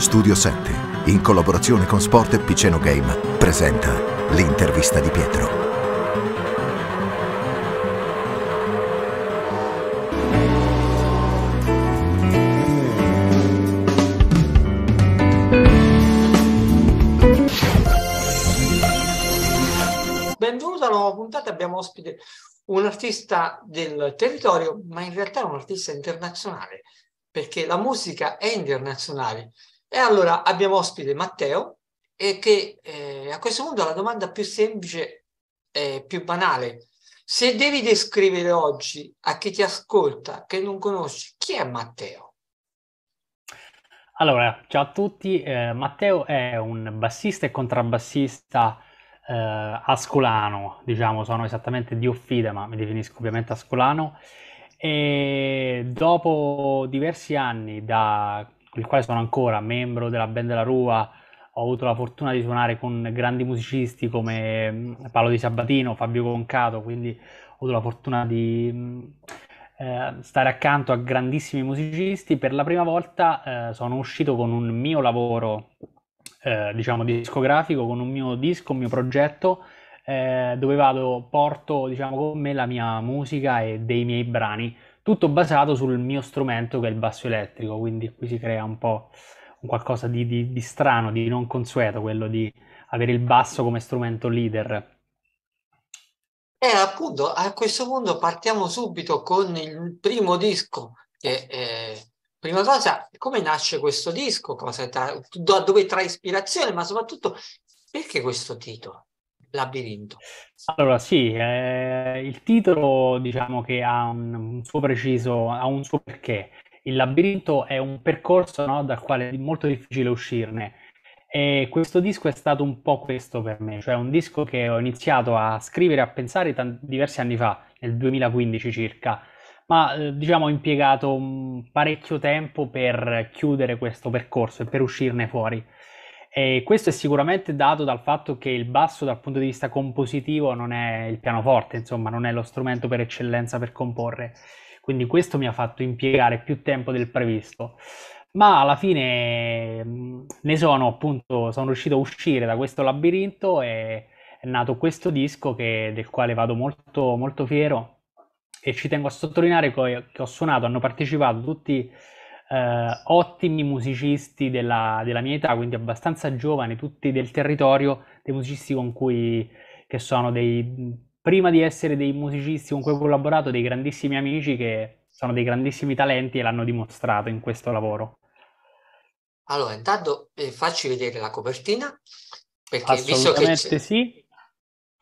Studio 7, in collaborazione con Sport e Piceno Game, presenta l'intervista di Pietro. Benvenuto alla nuova puntata, abbiamo ospite un artista del territorio, ma in realtà un artista internazionale, perché la musica è internazionale. E allora abbiamo ospite Matteo e che eh, a questo punto la domanda più semplice e più banale. Se devi descrivere oggi a chi ti ascolta che non conosci, chi è Matteo? Allora, ciao a tutti, eh, Matteo è un bassista e contrabbassista eh, ascolano, diciamo, sono esattamente di Uffida, ma mi definisco ovviamente ascolano, e dopo diversi anni da il quale sono ancora membro della band della Rua, ho avuto la fortuna di suonare con grandi musicisti come mm, Paolo Di Sabatino, Fabio Concato, quindi ho avuto la fortuna di mm, eh, stare accanto a grandissimi musicisti. Per la prima volta eh, sono uscito con un mio lavoro, eh, diciamo, discografico, con un mio disco, un mio progetto, eh, dove vado, porto, diciamo, con me la mia musica e dei miei brani tutto basato sul mio strumento che è il basso elettrico, quindi qui si crea un po' qualcosa di, di, di strano, di non consueto, quello di avere il basso come strumento leader. E eh, appunto a questo punto partiamo subito con il primo disco. Che, eh, prima cosa, come nasce questo disco? Cosa tra, da dove trae ispirazione? Ma soprattutto perché questo titolo? labirinto. Allora, sì, eh, il titolo diciamo che ha un, un, suo preciso, ha un suo perché. Il labirinto è un percorso no, dal quale è molto difficile uscirne. E questo disco è stato un po' questo per me, cioè un disco che ho iniziato a scrivere, e a pensare t- diversi anni fa, nel 2015 circa, ma eh, diciamo ho impiegato mh, parecchio tempo per chiudere questo percorso e per uscirne fuori. E questo è sicuramente dato dal fatto che il basso dal punto di vista compositivo non è il pianoforte, insomma, non è lo strumento per eccellenza per comporre. Quindi questo mi ha fatto impiegare più tempo del previsto. Ma alla fine mm, ne sono appunto, sono riuscito a uscire da questo labirinto e è nato questo disco che, del quale vado molto, molto fiero e ci tengo a sottolineare che ho suonato, hanno partecipato tutti eh, ottimi musicisti della, della, mia età, quindi abbastanza giovani, tutti del territorio, dei musicisti con cui, che sono dei, prima di essere dei musicisti con cui ho collaborato, dei grandissimi amici che sono dei grandissimi talenti e l'hanno dimostrato in questo lavoro. Allora, intanto eh, facci vedere la copertina, perché visto che... sì.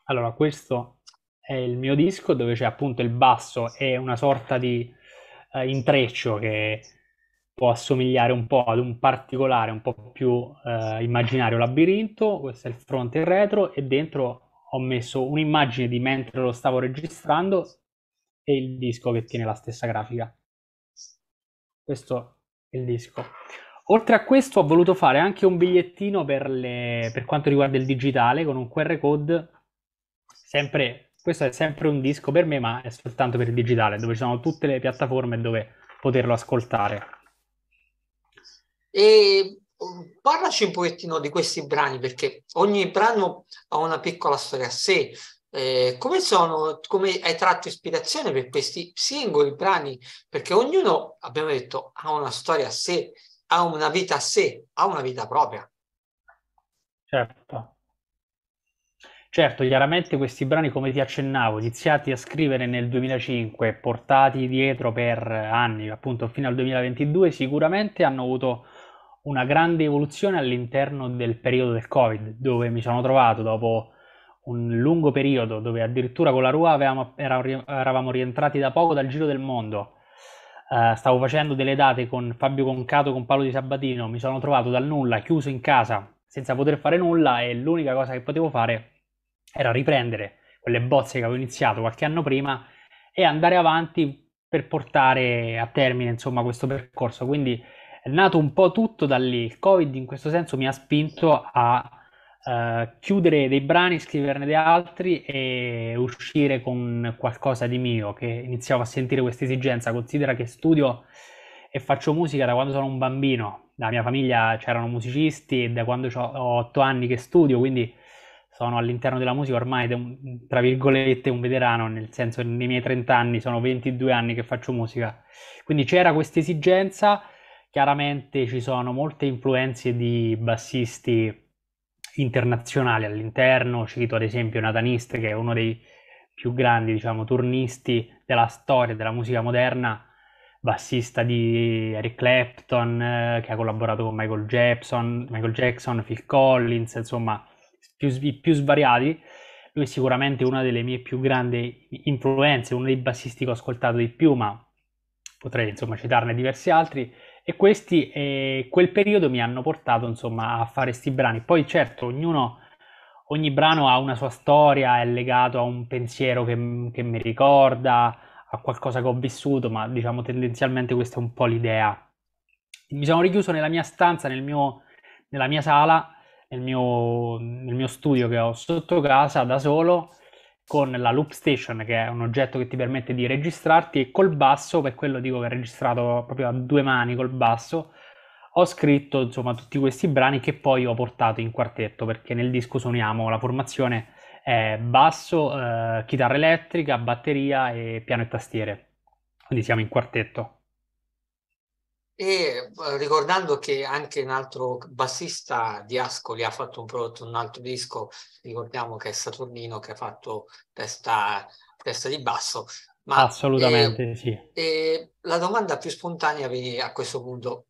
Allora, questo è il mio disco dove c'è appunto il basso e una sorta di eh, intreccio che può assomigliare un po' ad un particolare, un po' più eh, immaginario labirinto, questo è il fronte e il retro e dentro ho messo un'immagine di mentre lo stavo registrando e il disco che tiene la stessa grafica. Questo è il disco. Oltre a questo ho voluto fare anche un bigliettino per, le... per quanto riguarda il digitale con un QR code, sempre... questo è sempre un disco per me ma è soltanto per il digitale, dove ci sono tutte le piattaforme dove poterlo ascoltare. E mm, parlaci un pochettino di questi brani, perché ogni brano ha una piccola storia a sé. Eh, come, sono, come hai tratto ispirazione per questi singoli brani? Perché ognuno, abbiamo detto, ha una storia a sé, ha una vita a sé, ha una vita propria. Certo. Certo, chiaramente questi brani, come ti accennavo, iniziati a scrivere nel 2005, portati dietro per anni, appunto fino al 2022, sicuramente hanno avuto una grande evoluzione all'interno del periodo del Covid, dove mi sono trovato dopo un lungo periodo dove addirittura con la RUA avevamo, eravamo rientrati da poco dal giro del mondo. Uh, stavo facendo delle date con Fabio Concato, con Paolo Di Sabatino, mi sono trovato dal nulla, chiuso in casa, senza poter fare nulla e l'unica cosa che potevo fare era riprendere quelle bozze che avevo iniziato qualche anno prima e andare avanti per portare a termine insomma questo percorso. Quindi è nato un po' tutto da lì. Il Covid in questo senso mi ha spinto a eh, chiudere dei brani, scriverne degli altri e uscire con qualcosa di mio, che iniziavo a sentire questa esigenza. Considera che studio e faccio musica da quando sono un bambino. La mia famiglia c'erano musicisti e da quando ho otto anni che studio, quindi sono all'interno della musica ormai, tra virgolette, un veterano, nel senso che nei miei 30 anni, sono 22 anni che faccio musica. Quindi c'era questa esigenza Chiaramente ci sono molte influenze di bassisti internazionali all'interno, cito ad esempio Natanist che è uno dei più grandi diciamo, turnisti della storia della musica moderna, bassista di Eric Clapton eh, che ha collaborato con Michael Jackson, Michael Jackson, Phil Collins, insomma più, i più svariati. Lui è sicuramente una delle mie più grandi influenze, uno dei bassisti che ho ascoltato di più, ma potrei insomma citarne diversi altri. E questi, eh, quel periodo mi hanno portato insomma a fare questi brani. Poi certo, ognuno, ogni brano ha una sua storia, è legato a un pensiero che, che mi ricorda, a qualcosa che ho vissuto, ma diciamo tendenzialmente questa è un po' l'idea. Mi sono richiuso nella mia stanza, nel mio, nella mia sala, nel mio, nel mio studio che ho sotto casa da solo con la loop station che è un oggetto che ti permette di registrarti e col basso, per quello dico che ho registrato proprio a due mani col basso, ho scritto insomma tutti questi brani che poi ho portato in quartetto perché nel disco suoniamo la formazione è basso, eh, chitarra elettrica, batteria e piano e tastiere. Quindi siamo in quartetto. E eh, ricordando che anche un altro bassista di Ascoli ha fatto un prodotto, un altro disco, ricordiamo che è Saturnino che ha fatto testa, testa di basso. Ma, Assolutamente eh, sì. E la domanda più spontanea viene a questo punto,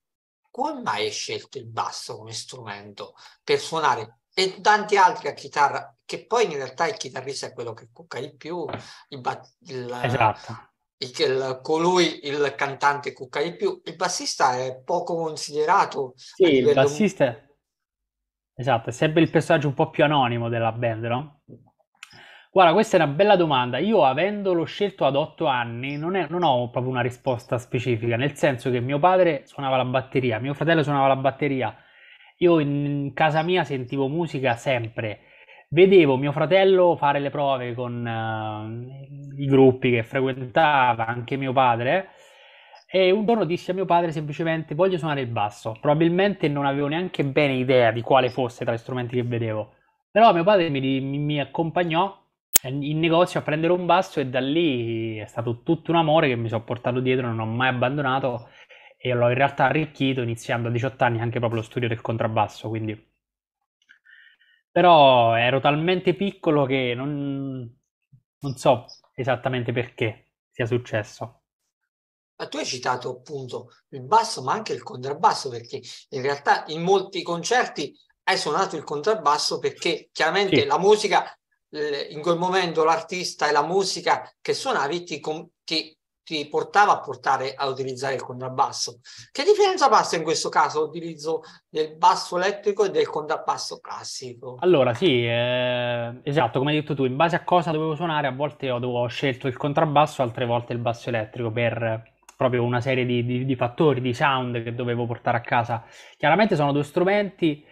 come mai hai scelto il basso come strumento per suonare e tanti altri a chitarra, che poi in realtà il chitarrista è quello che cucca di più, il, il, esatto il, colui, il cantante cucca di più. Il bassista è poco considerato. Sì, il bassista esatto, è sempre il personaggio un po' più anonimo della band, no? Guarda, questa è una bella domanda. Io avendolo scelto ad otto anni non, è, non ho proprio una risposta specifica, nel senso che mio padre suonava la batteria, mio fratello suonava la batteria. Io in casa mia sentivo musica sempre, vedevo mio fratello fare le prove con uh, i gruppi che frequentava, anche mio padre, e un giorno disse a mio padre semplicemente voglio suonare il basso. Probabilmente non avevo neanche bene idea di quale fosse tra gli strumenti che vedevo. Però mio padre mi, mi, mi accompagnò in negozio a prendere un basso e da lì è stato tutto un amore che mi sono portato dietro, non ho mai abbandonato e l'ho in realtà arricchito iniziando a 18 anni anche proprio lo studio del contrabbasso, quindi però ero talmente piccolo che non, non so esattamente perché sia successo. Ma tu hai citato appunto il basso, ma anche il contrabbasso, perché in realtà in molti concerti hai suonato il contrabbasso perché chiaramente la musica, in quel momento l'artista e la musica che suonavi ti, ti ti portava a portare a utilizzare il contrabbasso. Che differenza passa in questo caso l'utilizzo del basso elettrico e del contrabbasso classico? Allora, sì, eh, esatto, come hai detto tu, in base a cosa dovevo suonare, a volte ho, ho scelto il contrabbasso, altre volte il basso elettrico per proprio una serie di, di, di fattori, di sound che dovevo portare a casa. Chiaramente sono due strumenti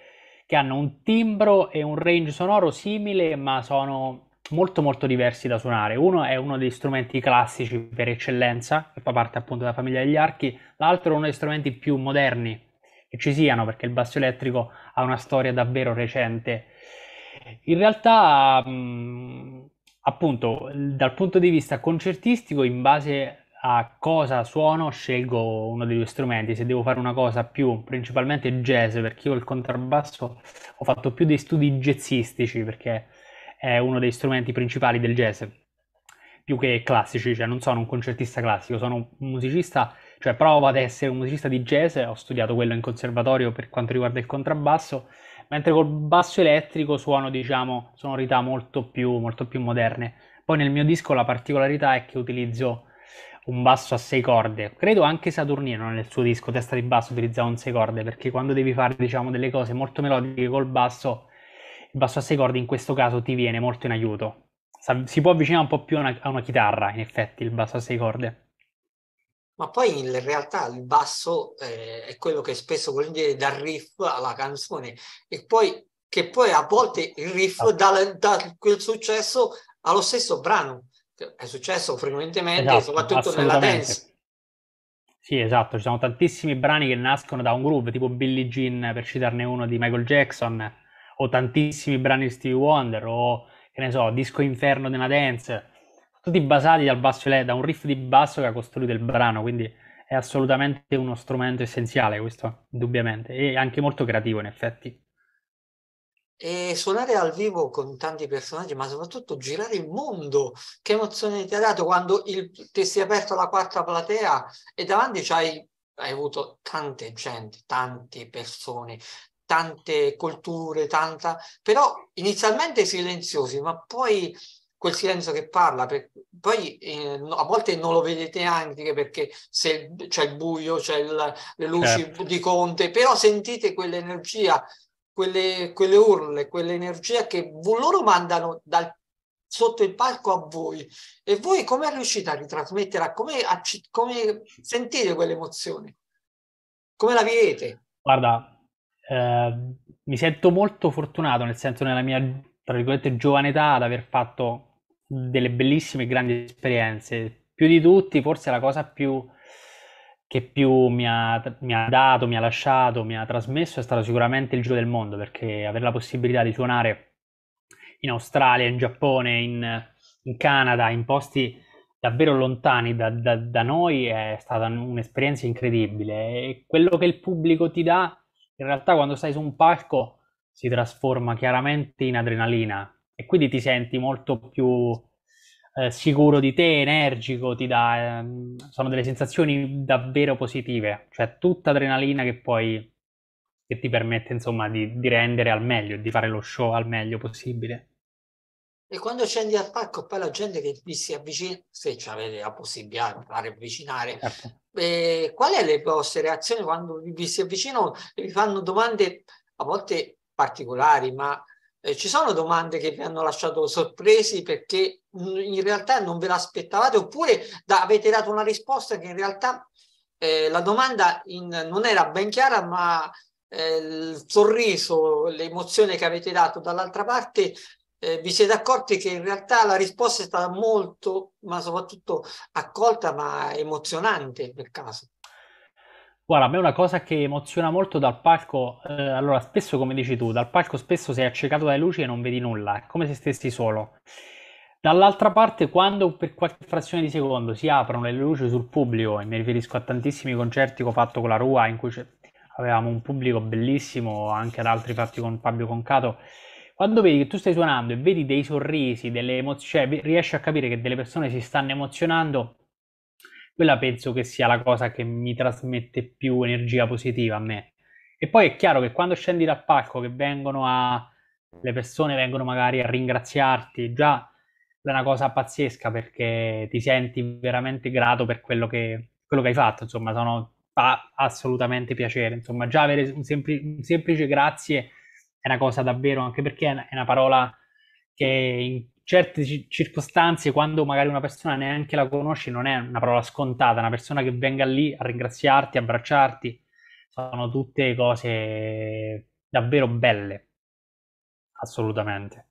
che hanno un timbro e un range sonoro simile, ma sono molto molto diversi da suonare. Uno è uno degli strumenti classici per eccellenza, che fa parte appunto della famiglia degli archi, l'altro è uno degli strumenti più moderni che ci siano, perché il basso elettrico ha una storia davvero recente. In realtà, mh, mm, appunto, dal punto di vista concertistico, in base a cosa suono, scelgo uno degli strumenti. Se devo fare una cosa più principalmente jazz, perché io il contrabbasso ho fatto più dei studi jazzistici, perché è uno degli strumenti principali del jazz, più che classici, cioè non sono un concertista classico, sono un musicista, cioè provo ad essere un musicista di jazz, ho studiato quello in conservatorio per quanto riguarda il contrabbasso, mentre col basso elettrico suono, diciamo, sonorità molto più, molto più moderne. Poi nel mio disco la particolarità è che utilizzo un basso a sei corde. Credo anche Saturnino nel suo disco Testa di basso utilizzava un sei corde perché quando devi fare diciamo delle cose molto melodiche col basso il basso a sei corde in questo caso ti viene molto in aiuto. Si può avvicinare un po' più a una, a una chitarra, in effetti, il basso a sei corde. Ma poi in realtà il basso eh, è quello che spesso volentieri dal riff alla canzone e poi che poi a volte il riff esatto. dà, dà quel successo allo stesso brano. È successo frequentemente, esatto, soprattutto nella dance. Sì, esatto, ci sono tantissimi brani che nascono da un groove, tipo Billie Jean, per citarne uno di Michael Jackson, o tantissimi brani di Stevie Wonder o che ne so, Disco Inferno della Dance, tutti basati dal basso da un riff di basso che ha costruito il brano, quindi è assolutamente uno strumento essenziale questo, indubbiamente, e anche molto creativo in effetti. E suonare al vivo con tanti personaggi, ma soprattutto girare il mondo, che emozione ti ha dato quando il, ti sei aperto la quarta platea e davanti c'hai hai avuto tante gente, tante persone, tante culture, tanta, però inizialmente silenziosi, ma poi quel silenzio che parla, per, poi eh, a volte non lo vedete anche perché se c'è il buio, c'è il, le luci certo. di Conte, però sentite quell'energia, quelle, quelle urle, quell'energia che loro mandano dal, sotto il palco a voi e voi come riuscite a ritrasmettere, come, come sentite quell'emozione, come la vivete? Guarda, Ehm, mi sento molto fortunato, nel senso nella mia, tra virgolette, giovane età, ad aver fatto delle bellissime e grandi esperienze. Più di tutti, forse la cosa più che più mi ha, mi ha, dato, mi ha lasciato, mi ha trasmesso è stato sicuramente il giro del mondo, perché avere la possibilità di suonare in Australia, in Giappone, in, in Canada, in posti davvero lontani da, da, da noi è stata un'esperienza incredibile e quello che il pubblico ti dà in realtà quando stai su un palco si trasforma chiaramente in adrenalina e quindi ti senti molto più eh, sicuro di te, energico, ti dà, ehm, sono delle sensazioni davvero positive, cioè tutta adrenalina che puoi che ti permette insomma di, di rendere al meglio, di fare lo show al meglio possibile. E quando scendi al parco, poi la gente che vi si avvicina, se avete la possibilità di fare avvicinare, certo. eh, qual è le vostre reazioni quando vi si avvicinano e vi fanno domande a volte particolari, ma eh, ci sono domande che vi hanno lasciato sorpresi perché mm, in realtà non ve l'aspettavate oppure da, avete dato una risposta che in realtà eh, la domanda in, non era ben chiara ma eh, il sorriso, l'emozione che avete dato dall'altra parte eh, vi siete accorti che in realtà la risposta è stata molto, ma soprattutto accolta, ma emozionante per caso? Guarda, a me una cosa che emoziona molto dal palco, eh, allora spesso come dici tu, dal palco spesso sei accecato dalle luci e non vedi nulla, è come se stessi solo. Dall'altra parte, quando per qualche frazione di secondo si aprono le luci sul pubblico, e mi riferisco a tantissimi concerti che ho fatto con la Rua, in cui avevamo un pubblico bellissimo, anche ad altri fatti con Fabio Concato, quando vedi che tu stai suonando e vedi dei sorrisi, delle emozioni, cioè riesci a capire che delle persone si stanno emozionando, quella penso che sia la cosa che mi trasmette più energia positiva a me. E poi è chiaro che quando scendi dal palco, che vengono a... le persone vengono magari a ringraziarti, già è una cosa pazzesca perché ti senti veramente grato per quello che, quello che hai fatto, insomma, sono, fa assolutamente piacere, insomma, già avere un, sempl- un semplice grazie una cosa davvero, anche perché è una, parola che in certe circostanze, quando magari una persona neanche la conosce, non è una parola scontata, una persona che venga lì a ringraziarti, abbracciarti, sono tutte cose davvero belle, assolutamente.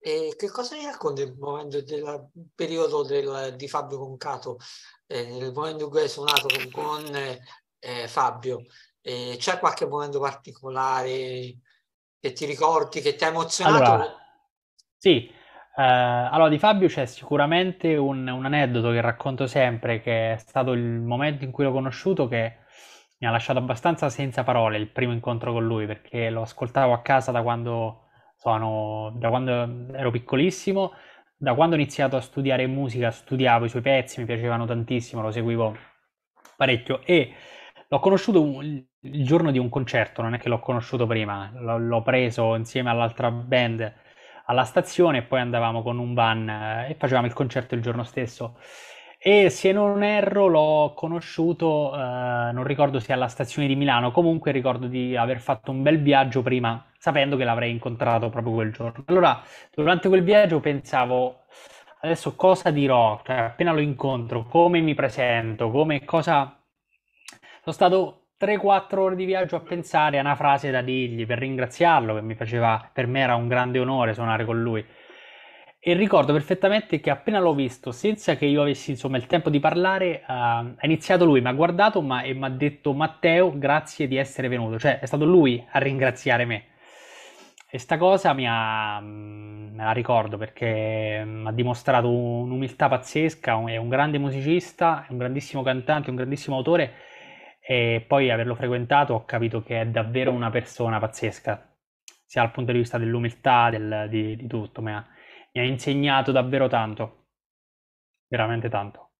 E che cosa mi racconta il momento del periodo del, di Fabio Concato, eh, il momento in cui hai suonato con, con eh, Fabio? Eh, c'è qualche momento particolare? che ti ricordi, che ti ha emozionato? Allora, sì, eh, allora di Fabio c'è sicuramente un, un, aneddoto che racconto sempre, che è stato il momento in cui l'ho conosciuto che mi ha lasciato abbastanza senza parole il primo incontro con lui, perché lo ascoltavo a casa da quando, sono, da quando ero piccolissimo, da quando ho iniziato a studiare musica, studiavo i suoi pezzi, mi piacevano tantissimo, lo seguivo parecchio e L'ho conosciuto un, il giorno di un concerto, non è che l'ho conosciuto prima, l'ho, l'ho preso insieme all'altra band alla stazione e poi andavamo con un van eh, e facevamo il concerto il giorno stesso. E se non erro l'ho conosciuto, eh, non ricordo se alla stazione di Milano, comunque ricordo di aver fatto un bel viaggio prima, sapendo che l'avrei incontrato proprio quel giorno. Allora, durante quel viaggio pensavo, adesso cosa dirò, cioè, appena lo incontro, come mi presento, come cosa sono stato 3-4 ore di viaggio a pensare a una frase da dirgli per ringraziarlo, che mi faceva, per me era un grande onore suonare con lui. E ricordo perfettamente che appena l'ho visto, senza che io avessi insomma il tempo di parlare, uh, ha iniziato lui, mi ha guardato ma, e mi ha detto Matteo, grazie di essere venuto. Cioè è stato lui a ringraziare me. E sta cosa mi ha, mm, me la ricordo perché mm, ha dimostrato un'umiltà pazzesca, è un grande musicista, è un grandissimo cantante, un grandissimo autore e poi averlo frequentato ho capito che è davvero una persona pazzesca, sia dal punto di vista dell'umiltà, del, di, di, tutto, mi ha, mi ha, insegnato davvero tanto, veramente tanto.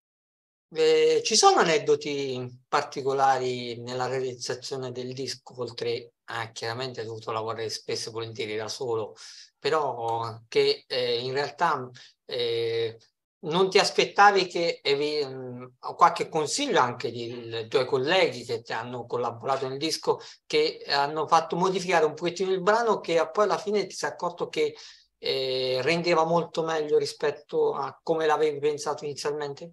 Eh, ci sono aneddoti particolari nella realizzazione del disco, oltre a ah, chiaramente dovuto lavorare spesso e volentieri da solo, però che eh, in realtà eh, non ti aspettavi che evi, eh, mm, qualche consiglio anche dei tuoi colleghi che ti hanno collaborato nel disco che hanno fatto modificare un pochettino il brano che poi alla fine ti sei accorto che eh, rendeva molto meglio rispetto a come l'avevi pensato inizialmente?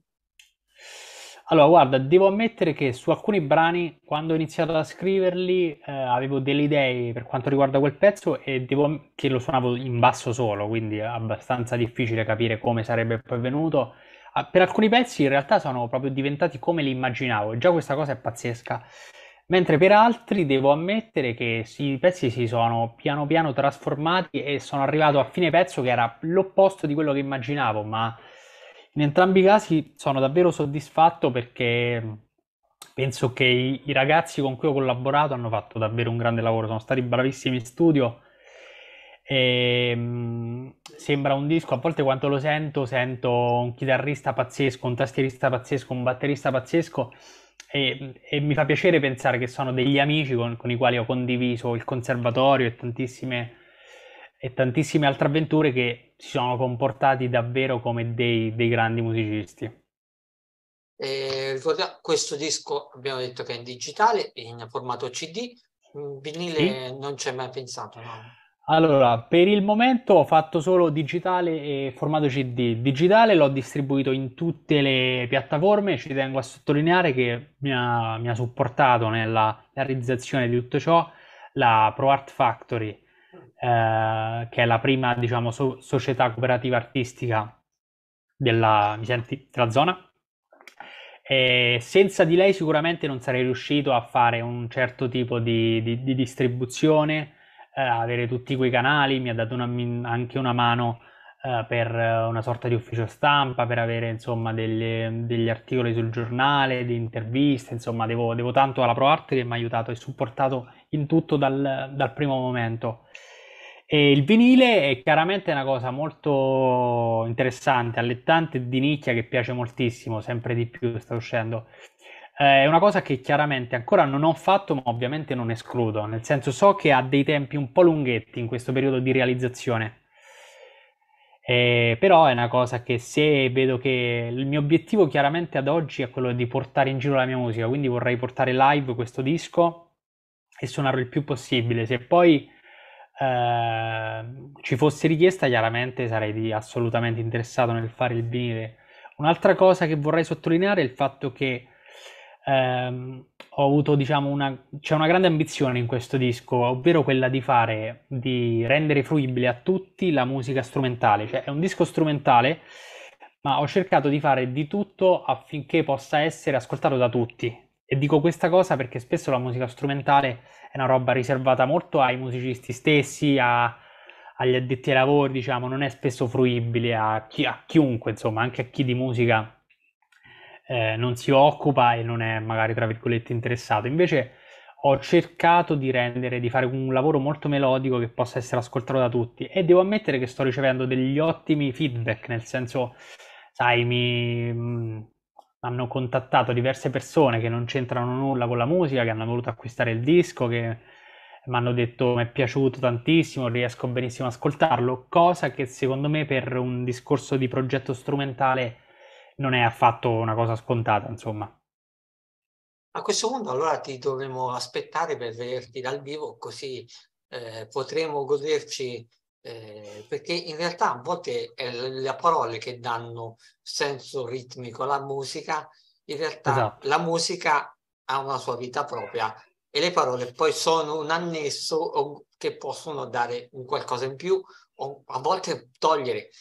Allora, guarda, devo ammettere che su alcuni brani, quando ho iniziato a scriverli, eh, avevo delle idee per quanto riguarda quel pezzo e devo che lo suonavo in basso solo, quindi è abbastanza difficile capire come sarebbe poi venuto. Ah, Per alcuni pezzi in realtà sono proprio diventati come li immaginavo, e già questa cosa è pazzesca. Mentre per altri devo ammettere che i pezzi si sono piano piano trasformati e sono arrivato a fine pezzo che era l'opposto di quello che immaginavo, ma in entrambi i casi sono davvero soddisfatto perché mm, penso che i, i, ragazzi con cui ho collaborato hanno fatto davvero un grande lavoro, sono stati bravissimi in studio. E, mh, mm, sembra un disco, a volte quando lo sento, sento un chitarrista pazzesco, un tastierista pazzesco, un batterista pazzesco e, e mi fa piacere pensare che sono degli amici con, con i quali ho condiviso il conservatorio e tantissime e tantissime altre avventure che si sono comportati davvero come dei, dei grandi musicisti. Eh, ricorda, questo disco abbiamo detto che è in digitale, in formato CD, in vinile sì. non ci hai mai pensato, no? Allora, per il momento ho fatto solo digitale e formato CD. Digitale l'ho distribuito in tutte le piattaforme, ci tengo a sottolineare che mi ha, mi ha supportato nella realizzazione di tutto ciò la ProArt Factory, eh, che è la prima diciamo, so- società cooperativa artistica della, senti, della zona. E senza di lei sicuramente non sarei riuscito a fare un certo tipo di, di, di distribuzione, eh, avere tutti quei canali, mi ha dato una, anche una mano eh, per una sorta di ufficio stampa, per avere insomma delle, degli articoli sul giornale, di interviste, insomma devo, devo tanto alla ProArt che mi ha aiutato e supportato in tutto dal, dal primo momento. E il vinile è chiaramente una cosa molto interessante, allettante di nicchia che piace moltissimo, sempre di più sta uscendo. Eh, è una cosa che chiaramente ancora non ho fatto, ma ovviamente non escludo, nel senso so che ha dei tempi un po' lunghetti in questo periodo di realizzazione. Eh, però è una cosa che se vedo che il mio obiettivo chiaramente ad oggi è quello di portare in giro la mia musica, quindi vorrei portare live questo disco e suonarlo il più possibile. Se poi Ehm, ci fosse richiesta, chiaramente sarei assolutamente interessato nel fare il vinile. Un'altra cosa che vorrei sottolineare è il fatto che ehm, ho avuto, diciamo, una, c'è una grande ambizione in questo disco, ovvero quella di fare, di rendere fruibile a tutti la musica strumentale. Cioè, è un disco strumentale, ma ho cercato di fare di tutto affinché possa essere ascoltato da tutti. E dico questa cosa perché spesso la musica strumentale è una roba riservata molto ai musicisti stessi, a, agli addetti ai lavori, diciamo, non è spesso fruibile a, chi, a chiunque, insomma, anche a chi di musica eh, non si occupa e non è magari, tra virgolette, interessato. Invece ho cercato di rendere, di fare un lavoro molto melodico che possa essere ascoltato da tutti e devo ammettere che sto ricevendo degli ottimi feedback, nel senso, sai, mi mm, hanno contattato diverse persone che non c'entrano nulla con la musica, che hanno voluto acquistare il disco, che mi hanno detto mi è piaciuto tantissimo, riesco benissimo ad ascoltarlo, cosa che secondo me per un discorso di progetto strumentale non è affatto una cosa scontata, insomma. A questo punto allora ti dovremo aspettare per vederti dal vivo, così eh, potremo goderci eh, perché in realtà a volte eh, le parole che danno senso ritmico alla musica, in realtà esatto. la musica ha una sua vita propria e le parole poi sono un annesso che possono dare un qualcosa in più o a volte togliere.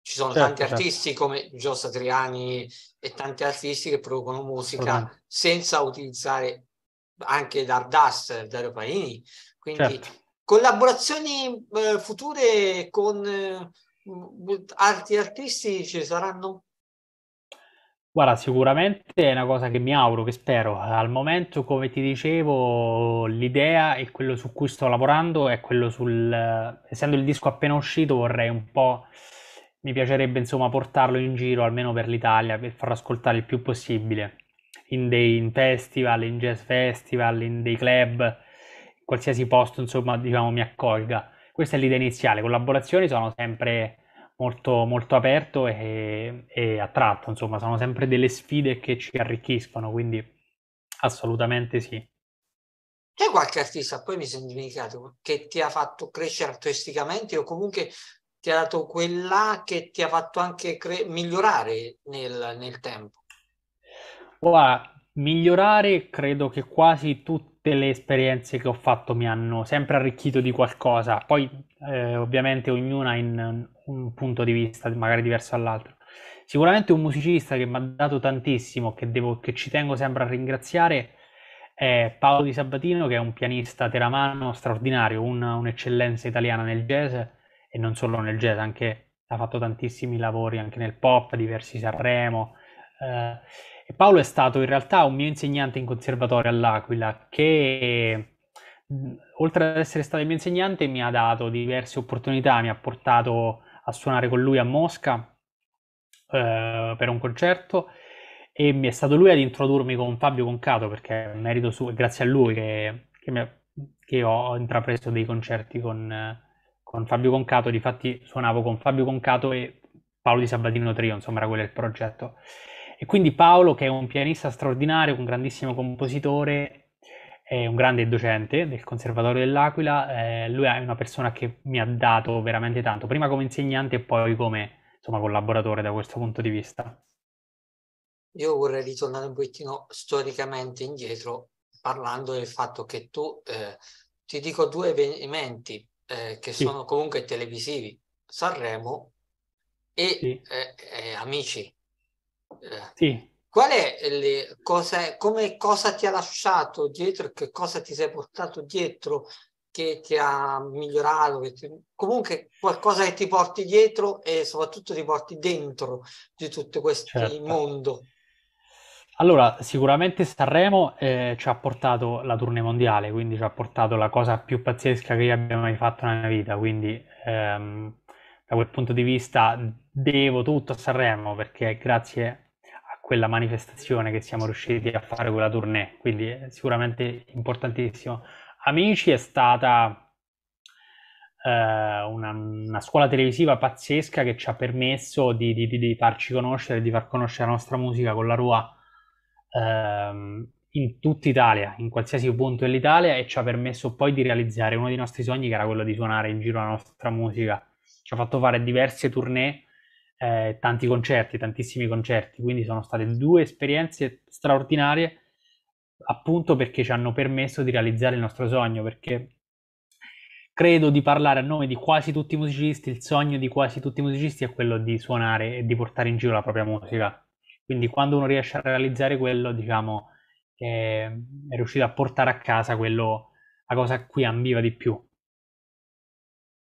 Ci sono certo, tanti certo. artisti come Gio Satriani e tanti artisti che producono musica certo. senza utilizzare anche Dardas, Dario Paini, quindi certo. Collaborazioni eh, future con eh, arti artisti ci saranno? Guarda, sicuramente è una cosa che mi auguro, che spero. Al momento, come ti dicevo, l'idea e quello su cui sto lavorando è quello sul... Eh, essendo il disco appena uscito, vorrei un po'... Mi piacerebbe, insomma, portarlo in giro, almeno per l'Italia, per farlo ascoltare il più possibile. In dei in festival, in jazz festival, in dei club, qualsiasi posto, insomma, diciamo, mi accolga. Questa è l'idea iniziale, collaborazioni sono sempre molto, molto aperto e, e attratto, insomma, sono sempre delle sfide che ci arricchiscono, quindi assolutamente sì. C'è qualche artista, poi mi sono dimenticato, che ti ha fatto crescere artisticamente o comunque ti ha dato quella che ti ha fatto anche cre- migliorare nel, nel tempo? Guarda, Migliorare, credo che quasi tutte le esperienze che ho fatto mi hanno sempre arricchito di qualcosa, poi eh, ovviamente ognuna in un punto di vista magari diverso dall'altro. Sicuramente un musicista che mi ha dato tantissimo, che, devo, che ci tengo sempre a ringraziare, è Paolo Di Sabatino, che è un pianista teramano straordinario, un, un'eccellenza italiana nel jazz e non solo nel jazz, anche, ha fatto tantissimi lavori anche nel pop, diversi Sanremo eh, Paolo è stato in realtà un mio insegnante in conservatorio all'Aquila che oltre ad essere stato il mio insegnante mi ha dato diverse opportunità, mi ha portato a suonare con lui a Mosca eh, per un concerto e mi è stato lui ad introdurmi con Fabio Concato perché è merito su, grazie a lui che, che, mi, che ho intrapreso dei concerti con, con Fabio Concato, difatti suonavo con Fabio Concato e Paolo di Sabatino Trio, insomma era quello il progetto. E quindi Paolo, che è un pianista straordinario, un grandissimo compositore, è un grande docente del Conservatorio dell'Aquila, eh, lui è una persona che mi ha dato veramente tanto, prima come insegnante e poi come insomma, collaboratore da questo punto di vista. Io vorrei ritornare un pochettino storicamente indietro parlando del fatto che tu, eh, ti dico due avvenimenti eh, che sì. sono comunque televisivi, Sanremo e, sì. eh, eh Amici. Sì. Qual è le, cosa, come, cosa ti ha lasciato dietro che cosa ti sei portato dietro che ti ha migliorato? Ti, comunque qualcosa che ti porti dietro e soprattutto ti porti dentro di tutto questo certo. mondo. Allora, sicuramente Sanremo eh, ci ha portato la tournée mondiale, quindi ci ha portato la cosa più pazzesca che io abbia mai fatto nella mia vita, quindi ehm, da quel punto di vista devo tutto a Sanremo perché grazie quella manifestazione che siamo riusciti a fare quella tournée, quindi è sicuramente importantissimo. Amici è stata eh, una, una, scuola televisiva pazzesca che ci ha permesso di, di, di, farci conoscere, di far conoscere la nostra musica con la Rua ehm, in tutta Italia, in qualsiasi punto dell'Italia e ci ha permesso poi di realizzare uno dei nostri sogni che era quello di suonare in giro la nostra musica. Ci ha fatto fare diverse tournée eh, tanti concerti, tantissimi concerti, quindi sono state due esperienze straordinarie appunto perché ci hanno permesso di realizzare il nostro sogno, perché credo di parlare a nome di quasi tutti i musicisti, il sogno di quasi tutti i musicisti è quello di suonare e di portare in giro la propria musica. Quindi quando uno riesce a realizzare quello, diciamo, è, è riuscito a portare a casa quello, la cosa a cui ambiva di più.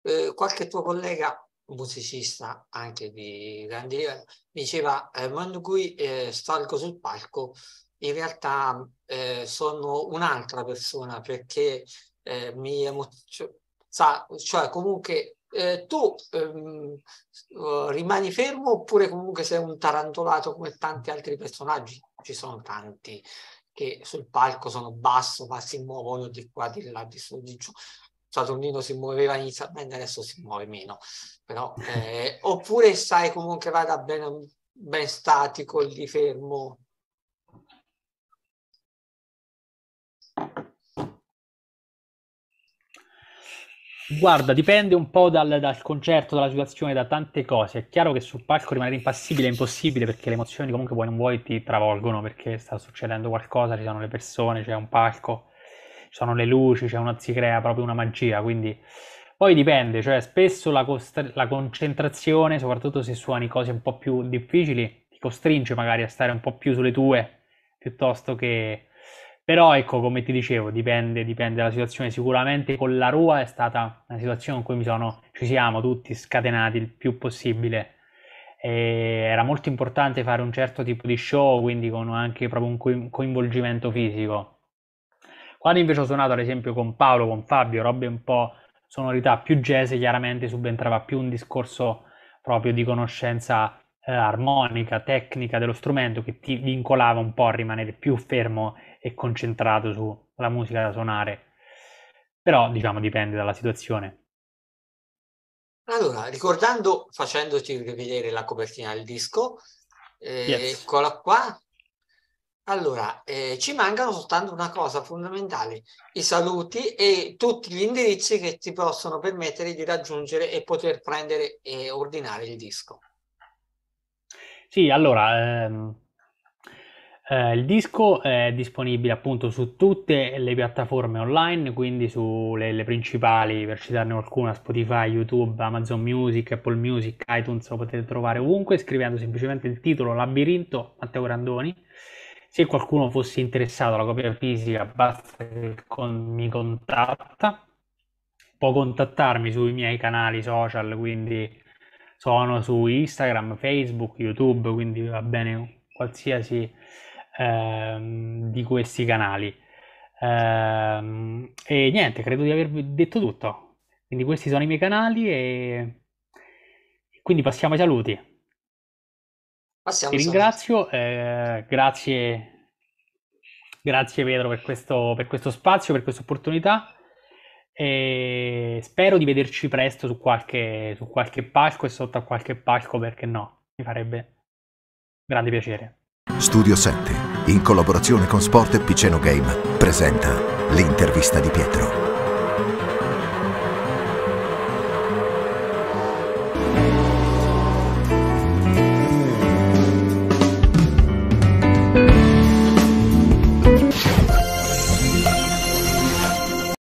Eh, qualche tuo collega musicista anche di grande livello, diceva eh, quando qui eh, salgo sul palco in realtà eh, sono un'altra persona perché eh, mi emoziona, cioè comunque eh, tu ehm, eh, rimani fermo oppure comunque sei un tarantolato come tanti altri personaggi? Ci sono tanti che sul palco sono basso, ma si muovono di qua, di là, di su, di giù. Saturnino si muoveva inizialmente, adesso si muove meno, però, eh, oppure sai comunque vada ben, ben statico, lì fermo? Guarda, dipende un po' dal, dal, concerto, dalla situazione, da tante cose. È chiaro che sul palco rimanere impassibile è impossibile perché le emozioni comunque vuoi non vuoi ti travolgono perché sta succedendo qualcosa, ci sono le persone, c'è un palco ci sono le luci, cioè una, si crea proprio una magia, quindi poi dipende, cioè spesso la, costra- la concentrazione, soprattutto se suoni cose un po' più difficili, ti costringe magari a stare un po' più sulle tue, piuttosto che... Però ecco, come ti dicevo, dipende, dipende dalla situazione. Sicuramente con la Rua è stata una situazione in cui sono, ci siamo tutti scatenati il più possibile. E era molto importante fare un certo tipo di show, quindi con anche proprio un coinvolgimento fisico. Quando invece ho suonato ad esempio con Paolo, con Fabio, robe un po' sonorità più jazz, chiaramente subentrava più un discorso proprio di conoscenza eh, armonica, tecnica dello strumento che ti vincolava un po' a rimanere più fermo e concentrato sulla musica da suonare. Però diciamo dipende dalla situazione. Allora, ricordando, facendoti rivedere la copertina del disco, eh, yes. eccola qua, allora, eh, ci mancano soltanto una cosa fondamentale, i saluti e tutti gli indirizzi che ti possono permettere di raggiungere e poter prendere e ordinare il disco. Sì, allora, ehm, eh, il disco è disponibile appunto su tutte le piattaforme online, quindi sulle principali, per citarne qualcuna, Spotify, YouTube, Amazon Music, Apple Music, iTunes, lo potete trovare ovunque scrivendo semplicemente il titolo Labirinto Matteo Grandoni se qualcuno fosse interessato alla copia fisica basta che con, mi contatta può contattarmi sui miei canali social quindi sono su Instagram, Facebook, YouTube quindi va bene qualsiasi ehm, di questi canali ehm, e niente credo di avervi detto tutto quindi questi sono i miei canali e quindi passiamo ai saluti ma Ti ringrazio, eh, grazie, grazie Pietro per questo, per questo spazio, per questa opportunità. E spero di vederci presto su qualche, su qualche palco e sotto a qualche palco, perché no, mi farebbe grande piacere. Studio 7, in collaborazione con Sport e Piceno Game, presenta l'intervista di Pietro.